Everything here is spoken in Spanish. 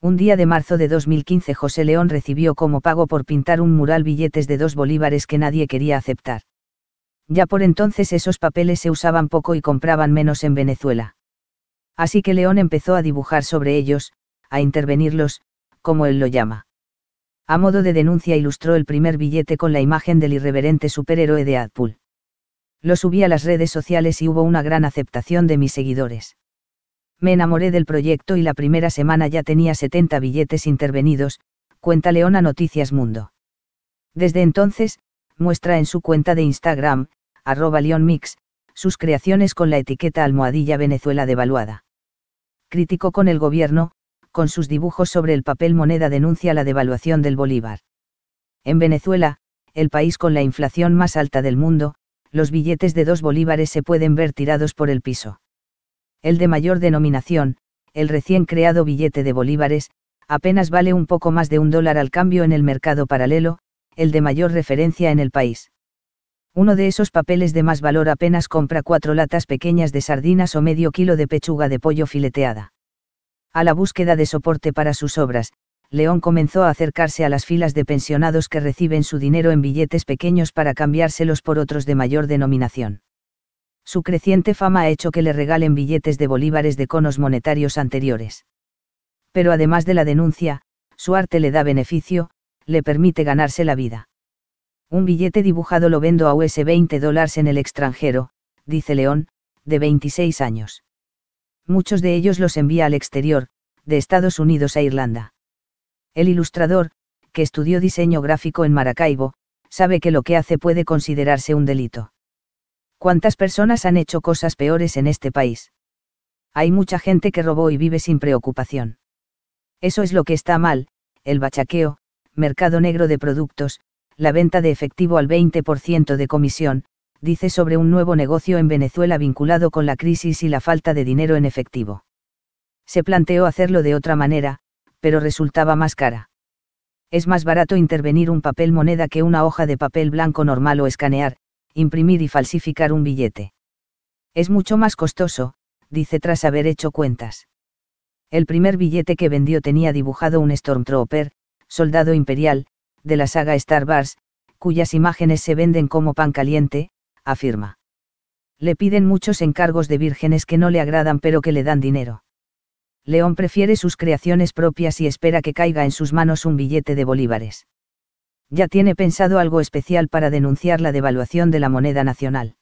Un día de marzo de 2015 José León recibió como pago por pintar un mural billetes de dos bolívares que nadie quería aceptar. Ya por entonces esos papeles se usaban poco y compraban menos en Venezuela. Así que León empezó a dibujar sobre ellos, a intervenirlos, como él lo llama. A modo de denuncia ilustró el primer billete con la imagen del irreverente superhéroe de Adpool. Lo subí a las redes sociales y hubo una gran aceptación de mis seguidores. Me enamoré del proyecto y la primera semana ya tenía 70 billetes intervenidos, cuenta Leona Noticias Mundo. Desde entonces, muestra en su cuenta de Instagram, arroba leonmix, sus creaciones con la etiqueta almohadilla Venezuela devaluada. Criticó con el gobierno, con sus dibujos sobre el papel moneda denuncia la devaluación del bolívar. En Venezuela, el país con la inflación más alta del mundo, los billetes de dos bolívares se pueden ver tirados por el piso. El de mayor denominación, el recién creado billete de bolívares, apenas vale un poco más de un dólar al cambio en el mercado paralelo, el de mayor referencia en el país. Uno de esos papeles de más valor apenas compra cuatro latas pequeñas de sardinas o medio kilo de pechuga de pollo fileteada. A la búsqueda de soporte para sus obras, León comenzó a acercarse a las filas de pensionados que reciben su dinero en billetes pequeños para cambiárselos por otros de mayor denominación. Su creciente fama ha hecho que le regalen billetes de bolívares de conos monetarios anteriores. Pero además de la denuncia, su arte le da beneficio, le permite ganarse la vida. Un billete dibujado lo vendo a US 20 dólares en el extranjero, dice León, de 26 años. Muchos de ellos los envía al exterior, de Estados Unidos a Irlanda. El ilustrador, que estudió diseño gráfico en Maracaibo, sabe que lo que hace puede considerarse un delito. ¿Cuántas personas han hecho cosas peores en este país? Hay mucha gente que robó y vive sin preocupación. Eso es lo que está mal, el bachaqueo, mercado negro de productos, la venta de efectivo al 20% de comisión, dice sobre un nuevo negocio en Venezuela vinculado con la crisis y la falta de dinero en efectivo. Se planteó hacerlo de otra manera, pero resultaba más cara. Es más barato intervenir un papel moneda que una hoja de papel blanco normal o escanear, imprimir y falsificar un billete. Es mucho más costoso, dice tras haber hecho cuentas. El primer billete que vendió tenía dibujado un Stormtrooper, soldado imperial, de la saga Star Wars, cuyas imágenes se venden como pan caliente, afirma. Le piden muchos encargos de vírgenes que no le agradan pero que le dan dinero. León prefiere sus creaciones propias y espera que caiga en sus manos un billete de bolívares ya tiene pensado algo especial para denunciar la devaluación de la moneda nacional.